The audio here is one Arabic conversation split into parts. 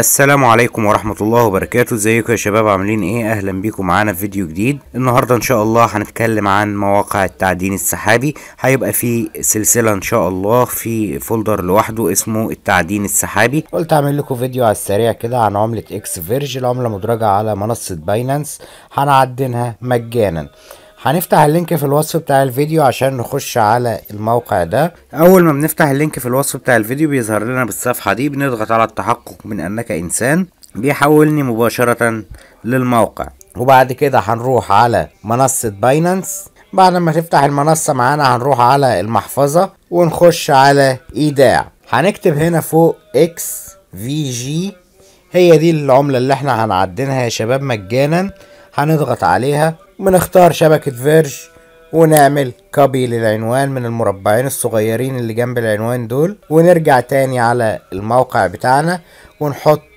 السلام عليكم ورحمة الله وبركاته ازيكم يا شباب عاملين ايه اهلا بيكم معانا في فيديو جديد النهاردة ان شاء الله هنتكلم عن مواقع التعدين السحابي هيبقى في سلسلة ان شاء الله في فولدر لوحده اسمه التعدين السحابي قلت اعمل لكم فيديو على السريع كده عن عملة اكس فيرج العملة مدرجة على منصة باينانس هنعدنها مجانا هنفتح اللينك في الوصف بتاع الفيديو عشان نخش على الموقع ده اول ما بنفتح اللينك في الوصف بتاع الفيديو بيظهر لنا بالصفحة دي بنضغط على التحقق من انك انسان بيحولني مباشرة للموقع وبعد كده هنروح على منصة باينانس بعد ما تفتح المنصة معانا هنروح على المحفظة ونخش على ايداع هنكتب هنا فوق اكس في جي هي دي العملة اللي احنا هنعدنها يا شباب مجانا هنضغط عليها بنختار شبكة فيرج ونعمل كوبي للعنوان من المربعين الصغيرين اللي جنب العنوان دول ونرجع تاني على الموقع بتاعنا ونحط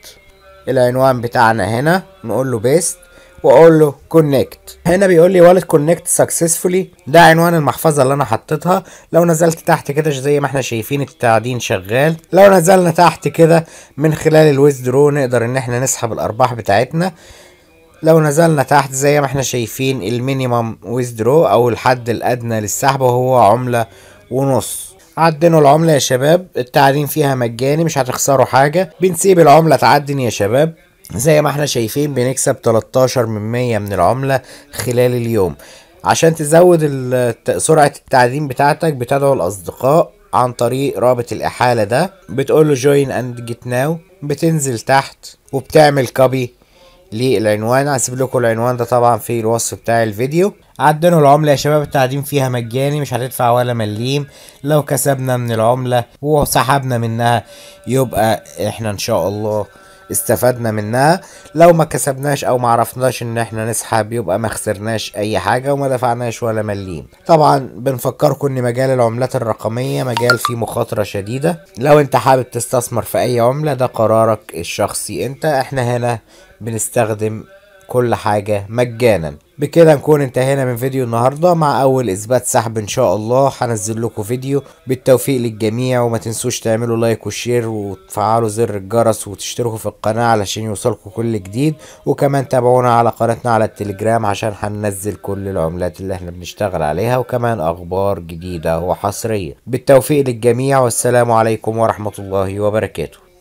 العنوان بتاعنا هنا نقول له بيست واقول له كونكت هنا بيقول لي والت كونكت سكسسفولي ده عنوان المحفظه اللي انا حطيتها لو نزلت تحت كده زي ما احنا شايفين التعدين شغال لو نزلنا تحت كده من خلال الويز درو نقدر ان احنا نسحب الارباح بتاعتنا لو نزلنا تحت زي ما احنا شايفين المينيمم ويزدرو او الحد الادنى للسحب وهو عملة ونص عدنوا العملة يا شباب التعدين فيها مجاني مش هتخسروا حاجة بنسيب العملة تعدن يا شباب زي ما احنا شايفين بنكسب 13 من 100 من العملة خلال اليوم عشان تزود سرعة التعدين بتاعتك بتدعو الأصدقاء عن طريق رابط الإحالة ده بتقول له join and get now بتنزل تحت وبتعمل كوبي للعنوان هسيب لكم العنوان ده طبعا في الوصف بتاع الفيديو عدنوا العملة يا شباب التعدين فيها مجاني مش هتدفع ولا مليم لو كسبنا من العملة وسحبنا منها يبقى احنا ان شاء الله استفدنا منها لو ما كسبناش او ما عرفناش ان احنا نسحب يبقى ما خسرناش اي حاجه وما دفعناش ولا مليم طبعا بنفكركم ان مجال العملات الرقميه مجال فيه مخاطره شديده لو انت حابب تستثمر في اي عمله ده قرارك الشخصي انت احنا هنا بنستخدم كل حاجة مجانا بكده نكون انتهينا من فيديو النهاردة مع اول اثبات سحب ان شاء الله هنزل لكم فيديو بالتوفيق للجميع وما تنسوش تعملوا لايك وشير وتفعلوا زر الجرس وتشتركوا في القناة علشان يوصلكم كل جديد وكمان تابعونا على قناتنا على التليجرام عشان هننزل كل العملات اللي احنا بنشتغل عليها وكمان اخبار جديدة وحصرية بالتوفيق للجميع والسلام عليكم ورحمة الله وبركاته